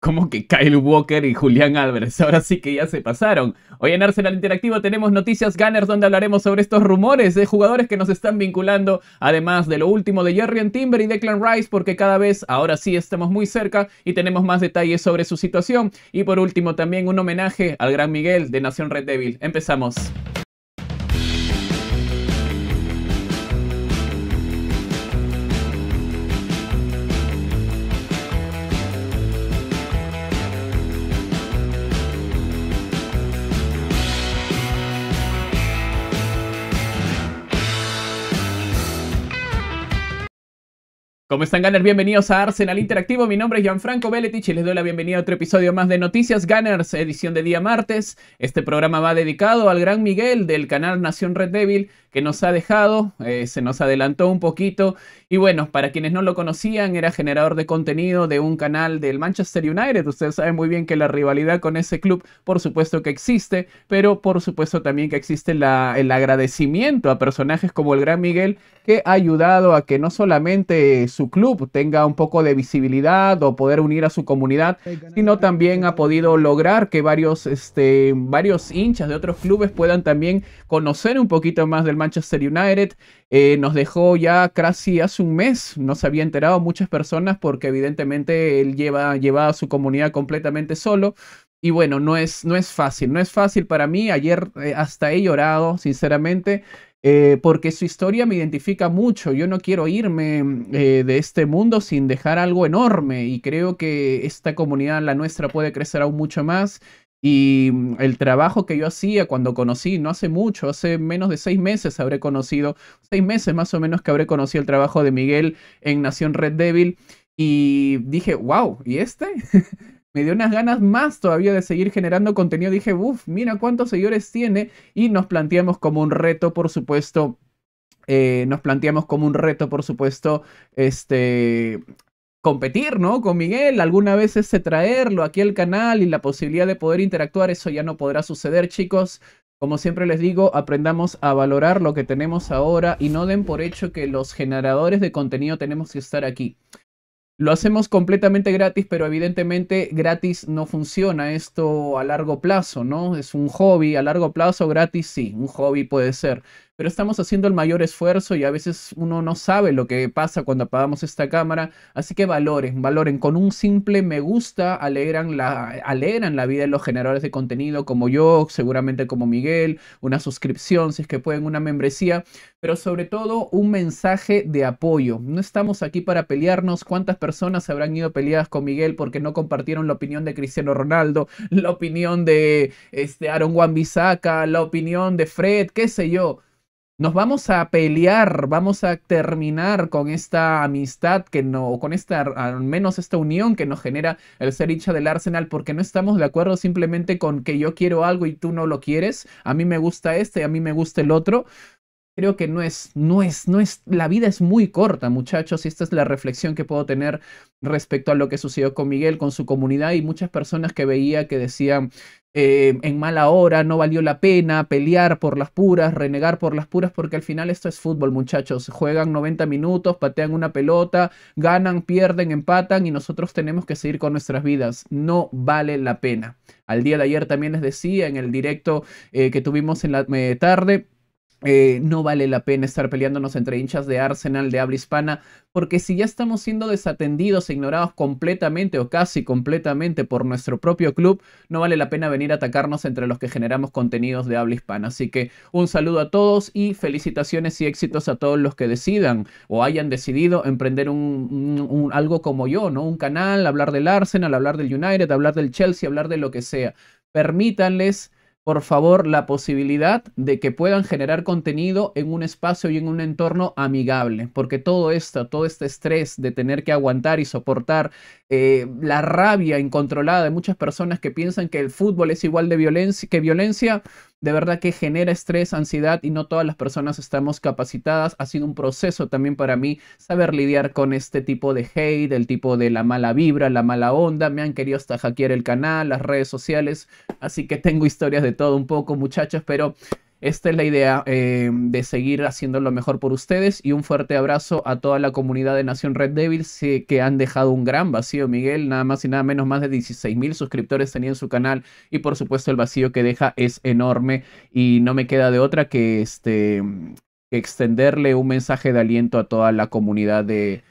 Como que Kyle Walker y Julián Álvarez. Ahora sí que ya se pasaron. Hoy en Arsenal Interactivo tenemos noticias Gunners donde hablaremos sobre estos rumores de jugadores que nos están vinculando. Además de lo último de Jerry Timber y Declan Rice porque cada vez ahora sí estamos muy cerca y tenemos más detalles sobre su situación. Y por último también un homenaje al gran Miguel de Nación Red Devil. Empezamos. ¿Cómo están, Gunners? Bienvenidos a Arsenal Interactivo. Mi nombre es Gianfranco Beletich y les doy la bienvenida a otro episodio más de Noticias Gunners, edición de día martes. Este programa va dedicado al gran Miguel del canal Nación Red Devil, que nos ha dejado, eh, se nos adelantó un poquito y bueno, para quienes no lo conocían, era generador de contenido de un canal del Manchester United, ustedes saben muy bien que la rivalidad con ese club por supuesto que existe, pero por supuesto también que existe el agradecimiento a personajes como el Gran Miguel que ha ayudado a que no solamente su club tenga un poco de visibilidad o poder unir a su comunidad, sino también ha podido lograr que varios, este, varios hinchas de otros clubes puedan también conocer un poquito más del Manchester United. Eh, nos dejó ya casi hace un mes, no se había enterado muchas personas porque evidentemente él lleva, a su comunidad completamente solo. Y bueno, no es, no es fácil, no es fácil para mí. Ayer eh, hasta he llorado, sinceramente. Eh, porque su historia me identifica mucho. Yo no quiero irme de este mundo sin dejar algo enorme y creo que esta comunidad, la nuestra, puede crecer aún mucho más y mm, el trabajo que yo hacía cuando conocí, no hace mucho, hace menos de seis meses habré conocido, seis meses más o menos que habré conocido el trabajo de Miguel en Nación Red Devil. Y dije, wow, ¿y este? me dio unas ganas más todavía de seguir generando contenido. Dije, uff, mira cuántos seguidores tiene. Y nos planteamos como un reto, por supuesto. Eh, nos planteamos como un reto, por supuesto, este, competir, ¿no? Con Miguel, alguna vez ese traerlo aquí al canal y la posibilidad de poder interactuar, eso ya no podrá suceder, chicos. Como siempre les digo, aprendamos a valorar lo que tenemos ahora y no den por hecho que los generadores de contenido tenemos que estar aquí. Lo hacemos completamente gratis, pero evidentemente gratis no funciona esto a largo plazo, ¿no? Es un hobby, a largo plazo gratis sí, un hobby puede ser pero estamos haciendo el mayor esfuerzo y a veces uno no sabe lo que pasa cuando apagamos esta cámara, así que valoren, valoren, con un simple me gusta alegran la, alegran la vida de los generadores de contenido como yo, seguramente como Miguel, una suscripción si es que pueden, una membresía, pero sobre todo un mensaje de apoyo. No estamos aquí para pelearnos cuántas personas habrán ido peleadas con Miguel porque no compartieron la opinión de Cristiano Ronaldo, la opinión de este, Aaron Wan-Bissaka, la opinión de Fred, qué sé yo nos vamos a pelear, vamos a terminar con esta amistad que no, con esta, al menos esta unión que nos genera el ser hincha del Arsenal, porque no estamos de acuerdo simplemente con que yo quiero algo y tú no lo quieres, a mí me gusta este, a mí me gusta el otro. Creo que no es, no es, no es, la vida es muy corta, muchachos, y esta es la reflexión que puedo tener respecto a lo que sucedió con Miguel, con su comunidad y muchas personas que veía que decían, eh, en mala hora, no valió la pena pelear por las puras, renegar por las puras, porque al final esto es fútbol, muchachos. Juegan 90 minutos, patean una pelota, ganan, pierden, empatan y nosotros tenemos que seguir con nuestras vidas. No vale la pena. Al día de ayer también les decía en el directo eh, que tuvimos en la eh, tarde eh, no vale la pena estar peleándonos entre hinchas de Arsenal de habla hispana, porque si ya estamos siendo desatendidos e ignorados completamente o casi completamente por nuestro propio club, no vale la pena venir a atacarnos entre los que generamos contenidos de habla hispana. Así que un saludo a todos y felicitaciones y éxitos a todos los que decidan o hayan decidido emprender algo como yo, ¿no? Un canal, hablar del Arsenal, hablar del United, hablar del Chelsea, hablar de lo que sea. Permítanles por favor, la posibilidad de que puedan generar contenido en un espacio y en un entorno amigable, porque todo esto, todo este estrés de tener que aguantar y soportar eh, la rabia incontrolada de muchas personas que piensan que el fútbol es igual de violencia, que violencia, de verdad que genera estrés, ansiedad y no todas las personas estamos capacitadas. Ha sido un proceso también para mí saber lidiar con este tipo de hate, el tipo de la mala vibra, la mala onda. Me han querido hasta hackear el canal, las redes sociales. Así que tengo historias de todo un poco, muchachos, pero esta es la idea eh, de seguir haciendo lo mejor por ustedes y un fuerte abrazo a toda la comunidad de Nación Red Devil que han dejado un gran vacío, Miguel. Nada más y nada menos, más de 16.000 mil suscriptores en su canal y por supuesto el vacío que deja es enorme y no me queda de otra que este, extenderle un mensaje de aliento a toda la comunidad de,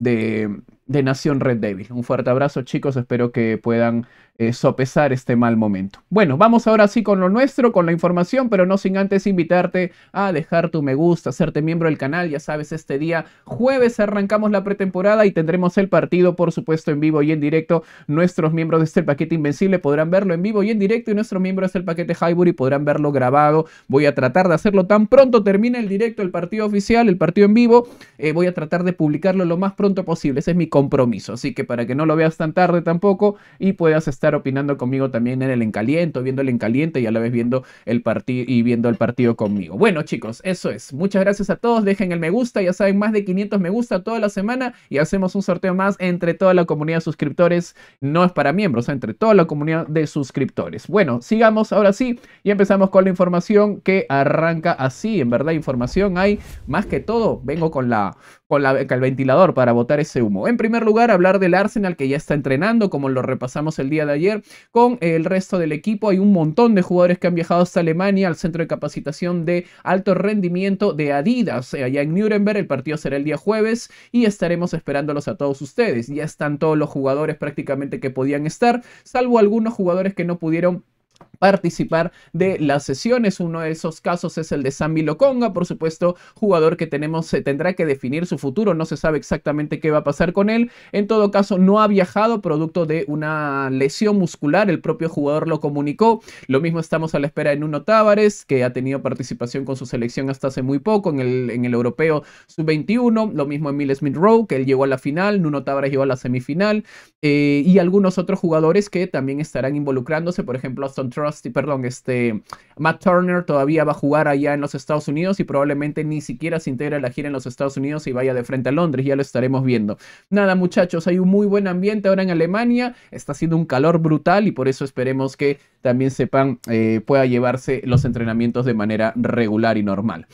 de, Nación Red Devil. Un fuerte abrazo chicos, espero que puedan eh, sopesar este mal momento. Bueno, vamos ahora sí con lo nuestro, con la información, pero no sin antes invitarte a dejar tu me gusta, hacerte miembro del canal. Ya sabes, este día jueves arrancamos la pretemporada y tendremos el partido, por supuesto, en vivo y en directo. Nuestros miembros de este paquete invencible podrán verlo en vivo y en directo y nuestros miembros este paquete Highbury podrán verlo grabado. Voy a tratar de hacerlo tan pronto termine el directo, el partido oficial, el partido en vivo. Eh, voy a tratar de publicarlo lo más pronto posible. Ese es mi compromiso. Así que para que no lo veas tan tarde tampoco y puedas estar estar opinando conmigo también en el encaliento, viendo el encaliente y a la vez viendo el partido y viendo el partido conmigo. Bueno, chicos, eso es. Muchas gracias a todos. Dejen el me gusta, ya saben, más de 500 me gusta toda la semana y hacemos un sorteo más entre toda la comunidad de suscriptores. No es para miembros, entre toda la comunidad de suscriptores. Bueno, sigamos ahora sí y empezamos con la información que arranca así. En verdad, información hay más que todo. Vengo con la con, la, el ventilador para botar ese humo. En primer lugar, hablar del Arsenal que ya está entrenando, como lo repasamos el día de ayer, con el resto del equipo. Hay un montón de jugadores que han viajado hasta Alemania al centro de capacitación de alto rendimiento de Adidas, eh, allá en Nuremberg. El partido será el día jueves y estaremos esperándolos a todos ustedes. Ya están todos los jugadores prácticamente que podían estar, salvo algunos jugadores que no pudieron participar de las sesiones. Uno de esos casos es el de Sammy Loconga. por supuesto, jugador que tenemos eh, tendrá que definir su futuro, no se sabe exactamente qué va a pasar con él. En todo caso, no ha viajado producto de una lesión muscular, el propio jugador lo comunicó. Lo mismo estamos a la espera de Nuno Tavares, que ha tenido participación con su selección hasta hace muy poco en el, en el europeo sub-21, lo mismo Emil Smith Rowe, que él llegó a la final, Nuno Tavares llegó a la semifinal, eh, y algunos otros jugadores que también estarán involucrándose, por ejemplo, Aston Trust perdón, este, Matt Turner todavía va a jugar allá en los Estados Unidos y probablemente ni siquiera se integre a la gira en los Estados Unidos y vaya de frente a Londres, ya lo estaremos viendo. Nada muchachos, hay un muy buen ambiente ahora en Alemania, está haciendo un calor brutal y por eso esperemos que también sepan, eh, pueda llevarse los entrenamientos de manera regular y normal.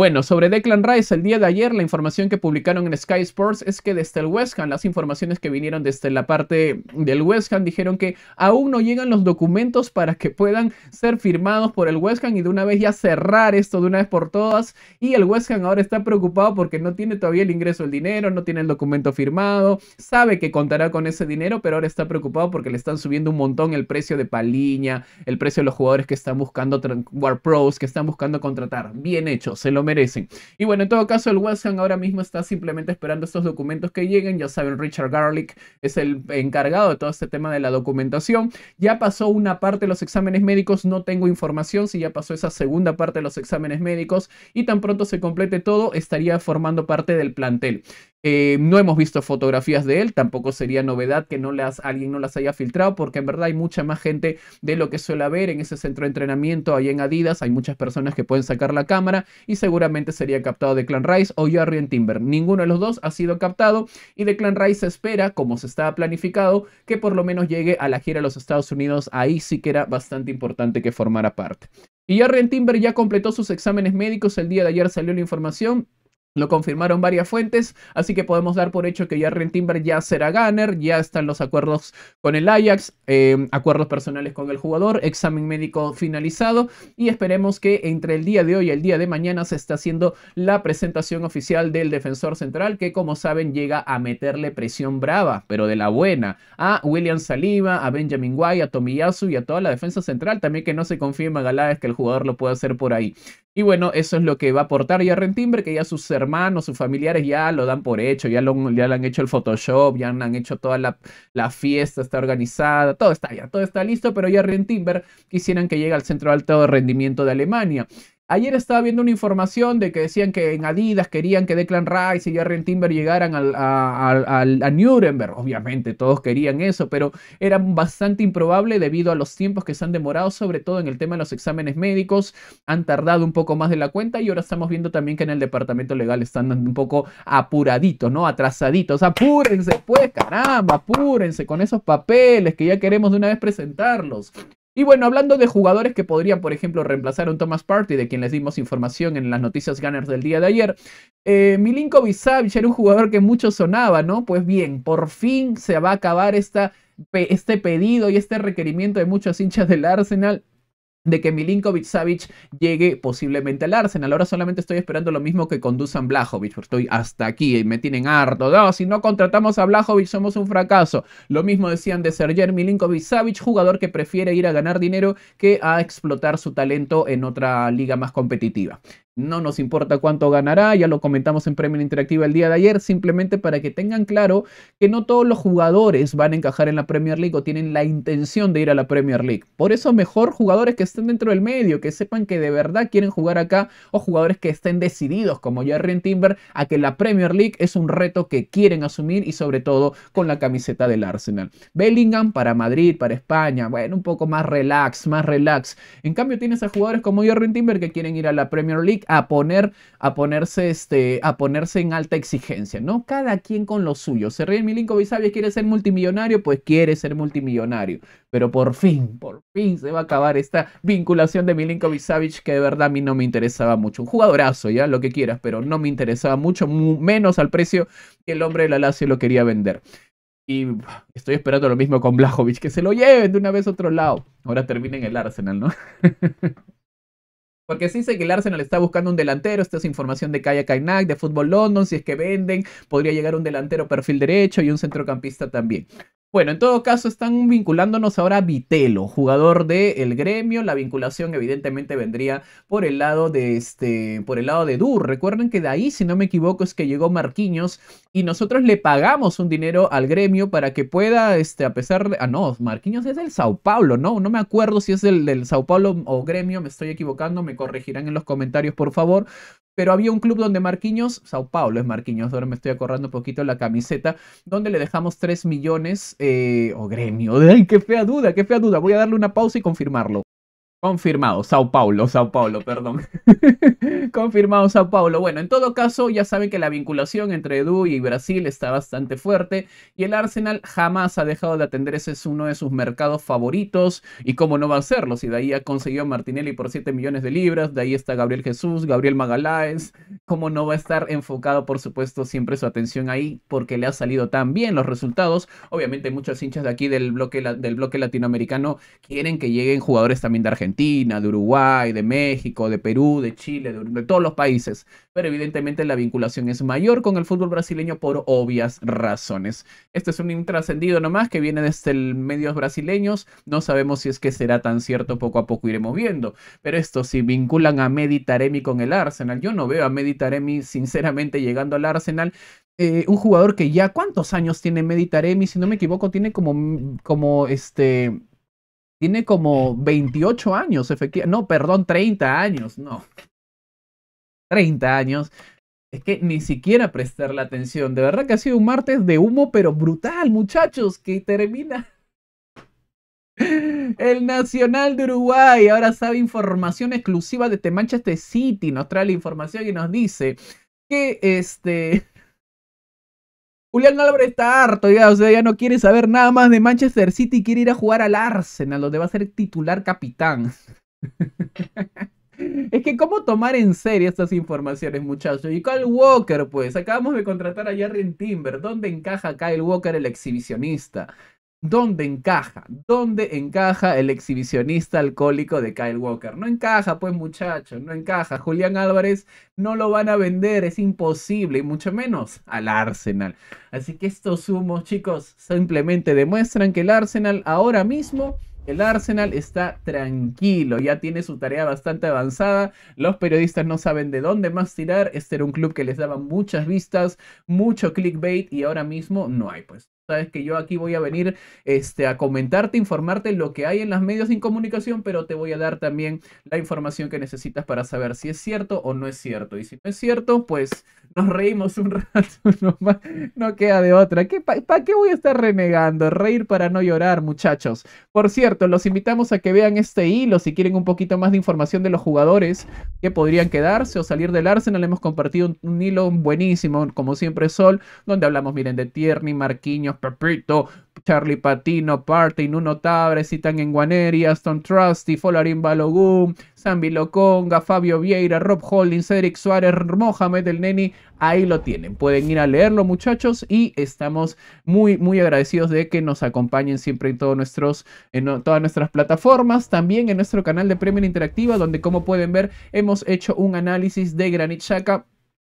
Bueno, sobre Declan Rice, el día de ayer la información que publicaron en Sky Sports es que desde el West Ham, las informaciones que vinieron desde la parte del West Ham dijeron que aún no llegan los documentos para que puedan ser firmados por el West Ham y de una vez ya cerrar esto de una vez por todas. Y el West Ham ahora está preocupado porque no tiene todavía el ingreso del dinero, no tiene el documento firmado, sabe que contará con ese dinero, pero ahora está preocupado porque le están subiendo un montón el precio de Paliña, el precio de los jugadores que están buscando, War Pros, que están buscando contratar. Bien hecho, se lo merecen. Y bueno, en todo caso, el Watson ahora mismo está simplemente esperando estos documentos que lleguen. Ya saben, Richard Garlick es el encargado de todo este tema de la documentación. Ya pasó una parte de los exámenes médicos, no tengo información si ya pasó esa segunda parte de los exámenes médicos y tan pronto se complete todo estaría formando parte del plantel. Eh, no hemos visto fotografías de él, tampoco sería novedad que no las, alguien no las haya filtrado, porque en verdad hay mucha más gente de lo que suele haber en ese centro de entrenamiento ahí en Adidas. Hay muchas personas que pueden sacar la cámara y seguramente sería captado de Clan Rice o Jarryn Timber. Ninguno de los dos ha sido captado y de Clan Rice se espera, como se estaba planificado, que por lo menos llegue a la gira a los Estados Unidos. Ahí sí que era bastante importante que formara parte. Y Jarryn Timber ya completó sus exámenes médicos el día de ayer, salió la información lo confirmaron varias fuentes, así que podemos dar por hecho que Jarren Timber ya será Gunner, ya están los acuerdos con el Ajax, em, acuerdos personales con el jugador, examen médico finalizado y esperemos que entre el día de hoy y el día de mañana se está haciendo la presentación oficial del defensor central que como saben llega a meterle presión brava, pero de la buena, a William Saliba, a Benjamin White, a Tomiyasu y a toda la defensa central, también que no se confirma Galáez que el jugador lo puede hacer por ahí. Y bueno, eso es lo que va a aportar ya Timber, que ya sus hermanos, sus familiares ya lo dan por hecho, ya, lo, ya le han hecho el Photoshop, ya han hecho toda la, fiesta, está organizada, todo está ya, todo está listo, pero ya Timber quisieran que llegue al centro alto de rendimiento de Alemania. Ayer estaba viendo una información de que decían que en Adidas querían que Declan Rice y Jarren Timber llegaran al, a, Nuremberg. Obviamente, todos querían eso, pero era bastante improbable debido a los tiempos que se han demorado, sobre todo en el tema de los exámenes médicos. Han tardado un poco más de la cuenta y ahora estamos viendo también que en el departamento legal están un poco apuraditos, ¿no? Atrasaditos. Apúrense, pues, caramba, apúrense con esos papeles que ya queremos de una vez presentarlos. Y bueno, hablando de jugadores que podrían, por ejemplo, reemplazar a un Thomas Party, de quien les dimos información en las noticias Gunners del día de ayer, eh, Milinko era un jugador que mucho sonaba, ¿no? Pues bien, por fin se va a acabar esta, este pedido y este requerimiento de muchos hinchas del Arsenal de que Milinkovic Savic llegue posiblemente al Arsenal. Ahora solamente estoy esperando lo mismo que conduzcan Blajovic, porque estoy hasta aquí y me tienen harto. No, si no contratamos a Blajovic somos un fracaso. Lo mismo decían de Serger Milinkovic Savic, jugador que prefiere ir a ganar dinero que a explotar su talento en otra liga más competitiva. No nos importa cuánto ganará, ya lo comentamos en Premier Interactiva el día de ayer, simplemente para que tengan claro que no todos los jugadores van a encajar en la Premier League o tienen la intención de ir a la Premier League. Por eso mejor jugadores que estén dentro del medio, que sepan que de verdad quieren jugar acá o jugadores que estén decididos como Jerry Timber a que la Premier League es un reto que quieren asumir y sobre todo con la camiseta del Arsenal. Bellingham para Madrid, para España, bueno, un poco más relax, más relax. En cambio tienes a jugadores como Jerry Timber que quieren ir a la Premier League a poner, a ponerse, este, a ponerse en alta exigencia, ¿no? Cada quien con lo suyo. Se ríe Milinkovic Savic, quiere ser multimillonario, pues quiere ser multimillonario. Pero por fin, por fin se va a acabar esta vinculación de Milinkovic Savic que de verdad a mí no me interesaba mucho. Un jugadorazo, ya, lo que quieras, pero no me interesaba mucho, menos al precio que el hombre de la Lazio lo quería vender. Y estoy esperando lo mismo con Blajovic, que se lo lleven de una vez a otro lado. Ahora termine en el Arsenal, ¿no? Porque sí dice que el Arsenal está buscando un delantero. Esta es información de Kaya Kainak, de Fútbol London. Si es que venden, podría llegar un delantero perfil derecho y un centrocampista también. Bueno, en todo caso están vinculándonos ahora a Vitelo, jugador del gremio. La vinculación evidentemente vendría por el lado de este, por el lado de Dur. Recuerden que de ahí, si no me equivoco, es que llegó Marquiños y nosotros le pagamos un dinero al gremio para que pueda, este, a pesar de, ah no, Marquiños es del Sao Paulo, no, no me acuerdo si es del, del Sao Paulo o gremio, me estoy equivocando, me corregirán en los comentarios por favor pero había un club donde Marquinhos, Sao Paulo es Marquinhos, ahora me estoy acorrando un poquito la camiseta, donde le dejamos 3 millones, eh, o gremio, ¡ay, qué fea duda, qué fea duda! Voy a darle una pausa y confirmarlo. Confirmado, Sao Paulo, Sao Paulo, perdón. Confirmado Sao Paulo. Bueno, en todo caso, ya saben que la vinculación entre Edu y Brasil está bastante fuerte y el Arsenal jamás ha dejado de atender ese es uno de sus mercados favoritos y cómo no va a hacerlo, si de ahí ha conseguido Martinelli por 7 millones de libras, de ahí está Gabriel Jesús, Gabriel Magaláes, cómo no va a estar enfocado, por supuesto, siempre su atención ahí porque le ha salido tan bien los resultados. Obviamente muchos hinchas de aquí del bloque, del bloque latinoamericano quieren que lleguen jugadores también de Argentina Argentina, de Uruguay, de México, de Perú, de Chile, de, todos los países. Pero evidentemente la vinculación es mayor con el fútbol brasileño por obvias razones. Este es un intrascendido nomás que viene desde el medios brasileños. No sabemos si es que será tan cierto, poco a poco iremos viendo. Pero esto, si vinculan a Meditaremi con el Arsenal, yo no veo a Meditaremi sinceramente llegando al Arsenal. Eh, un jugador que ya, ¿cuántos años tiene Meditaremi? Si no me equivoco, tiene como, como este tiene como 28 años, efectivamente. No, perdón, 30 años, no. 30 años. Es que ni siquiera prestar la atención. De verdad que ha sido un martes de humo, pero brutal, muchachos, que termina. El Nacional de Uruguay ahora sabe información exclusiva desde Manchester City. Nos trae la información y nos dice que este. Julián Álvarez está harto, ya, o sea, ya no quiere saber nada más de Manchester City, y quiere ir a jugar al Arsenal, donde va a ser titular capitán. es que cómo tomar en serio estas informaciones, muchachos. Y Kyle Walker, pues, acabamos de contratar a Jarren Timber. ¿Dónde encaja Kyle Walker, el exhibicionista? ¿Dónde encaja? ¿Dónde encaja el exhibicionista alcohólico de Kyle Walker? No encaja, pues muchachos, no encaja. Julián Álvarez no lo van a vender, es imposible, y mucho menos al Arsenal. Así que estos humos, chicos, simplemente demuestran que el Arsenal ahora mismo... El Arsenal está tranquilo, ya tiene su tarea bastante avanzada. Los periodistas no saben de dónde más tirar. Este era un club que les daba muchas vistas, mucho clickbait y ahora mismo no hay. Pues es que yo aquí voy a venir este, a comentarte, informarte lo que hay en las medios de comunicación, pero te voy a dar también la información que necesitas para saber si es cierto o no es cierto. Y si no es cierto, pues nos reímos un rato, no, queda de otra. ¿Para qué voy a estar renegando? Reír para no llorar, muchachos. Por cierto, los invitamos a que vean este hilo si quieren un poquito más de información de los jugadores que podrían quedarse o salir del Arsenal. Hemos compartido un, hilo buenísimo, como siempre, Sol, donde hablamos, miren, de Tierney, Marquinhos, Pepito, Charlie Patino, Partey, Nuno Tabre, Citan Guaneri, Aston Trusty, Folarin Balogun, Zambi Loconga, Fabio Vieira, Rob Holding, Cedric Suárez, Mohamed El Neni, ahí lo tienen. Pueden ir a leerlo, muchachos, y estamos muy, muy agradecidos de que nos acompañen siempre en, todos nuestros, en todas nuestras plataformas. También en nuestro canal de Premier Interactiva, donde como pueden ver, hemos hecho un análisis de Granit Shaka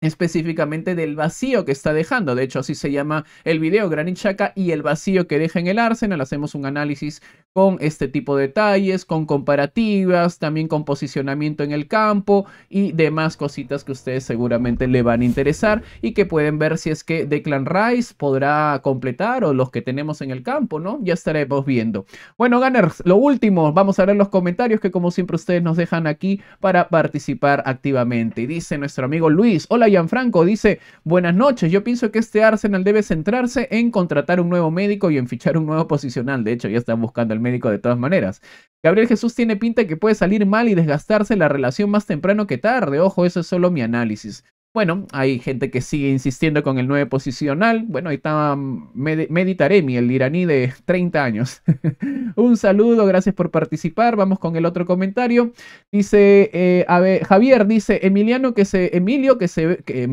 específicamente del vacío que está dejando. De hecho, así se llama el video, Granit y el vacío que deja en el Arsenal. Hacemos un análisis con este tipo de detalles, con comparativas, también con posicionamiento en el campo y demás cositas que ustedes seguramente le van a interesar y que pueden ver si es que Declan Rice podrá completar o los que tenemos en el campo, ¿no? Ya estaremos viendo. Bueno, Gunners, lo último, vamos a ver los comentarios que como siempre ustedes nos dejan aquí para participar activamente. dice nuestro amigo Luis, hola Franco dice, buenas noches, yo pienso que este Arsenal debe centrarse en contratar un nuevo médico y en fichar un nuevo posicional. De hecho, ya están buscando al médico de todas maneras. Gabriel Jesús tiene pinta que puede salir mal y desgastarse la relación más temprano que tarde. Ojo, eso es solo mi análisis. Bueno, hay gente que sigue insistiendo con el 9 posicional. Bueno, ahí está Meditaremi, el iraní de 30 años. Un saludo, gracias por participar. Vamos con el otro comentario. Dice eh, Javier, dice Emiliano que se, Emilio, que se, que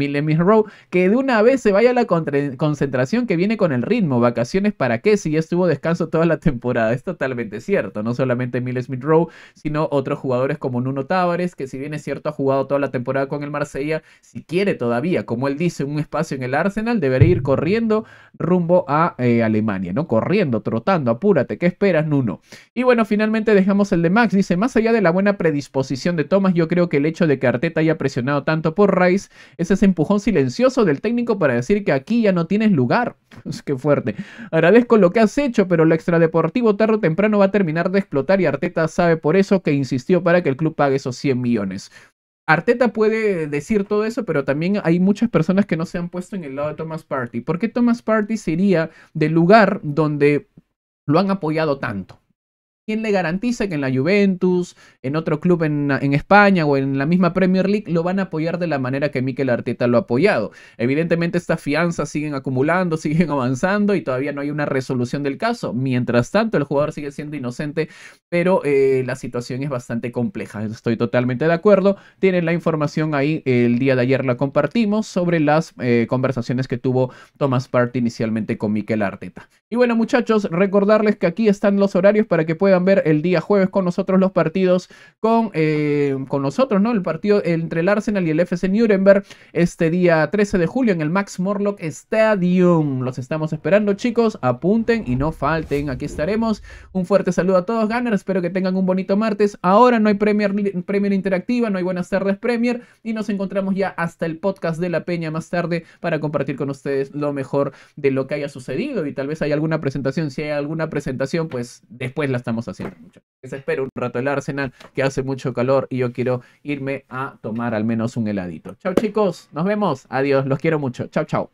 que de una vez se vaya a la concentración que viene con el ritmo. Vacaciones para qué si ya estuvo descanso toda la temporada. Es totalmente cierto. No solamente Emilio Smith Rowe, sino otros jugadores como Nuno Tavares, que si bien es cierto ha jugado toda la temporada con el Marsella, si quiere todavía, como él dice, un espacio en el Arsenal, debería ir corriendo rumbo a eh, Alemania, ¿no? Corriendo, trotando, apúrate, ¿qué esperas, Nuno? Y bueno, finalmente dejamos el de Max, dice, más allá de la buena predisposición de Thomas, yo creo que el hecho de que Arteta haya presionado tanto por Rice es ese empujón silencioso del técnico para decir que aquí ya no tienes lugar. Es que fuerte. Agradezco lo que has hecho, pero el extradeportivo tarde o temprano va a terminar de explotar y Arteta sabe por eso que insistió para que el club pague esos 100 millones. Arteta puede decir todo eso, pero también hay muchas personas que no se han puesto en el lado de Thomas Party. ¿Por qué Thomas Party sería del lugar donde lo han apoyado tanto? ¿Quién le garantiza que en la Juventus, en otro club en, España o en la misma Premier League lo van a apoyar de la manera que Mikel Arteta lo ha apoyado? Evidentemente estas fianzas siguen acumulando, siguen avanzando y todavía no hay una resolución del caso. Mientras tanto, el jugador sigue siendo inocente, pero eh, la situación es bastante compleja. Estoy totalmente de acuerdo. Tienen la información ahí, el día de ayer la compartimos sobre las eh, conversaciones que tuvo Thomas Party inicialmente con Mikel Arteta. Y bueno muchachos, recordarles que aquí están los horarios para que puedan ver el día jueves con nosotros los partidos con, eh, con nosotros, ¿no? El partido entre el Arsenal y el FC Nuremberg este día 13 de julio en el Max Morlock Stadium. Los estamos esperando, chicos. Apunten y no falten. Aquí estaremos. Un fuerte saludo a todos, Gunners. Espero que tengan un bonito martes. Ahora no hay Premier, Premier Interactiva, no hay Buenas tardes Premier. Y nos encontramos ya hasta el podcast de La Peña más tarde para compartir con ustedes lo mejor de lo que haya sucedido. Y tal vez haya alguna presentación. Si hay alguna presentación, pues después la estamos siento mucho. Les espero un rato el Arsenal, que hace mucho calor y yo quiero irme a tomar al menos un heladito. Chao chicos, nos vemos. Adiós, los quiero mucho. Chao, chao.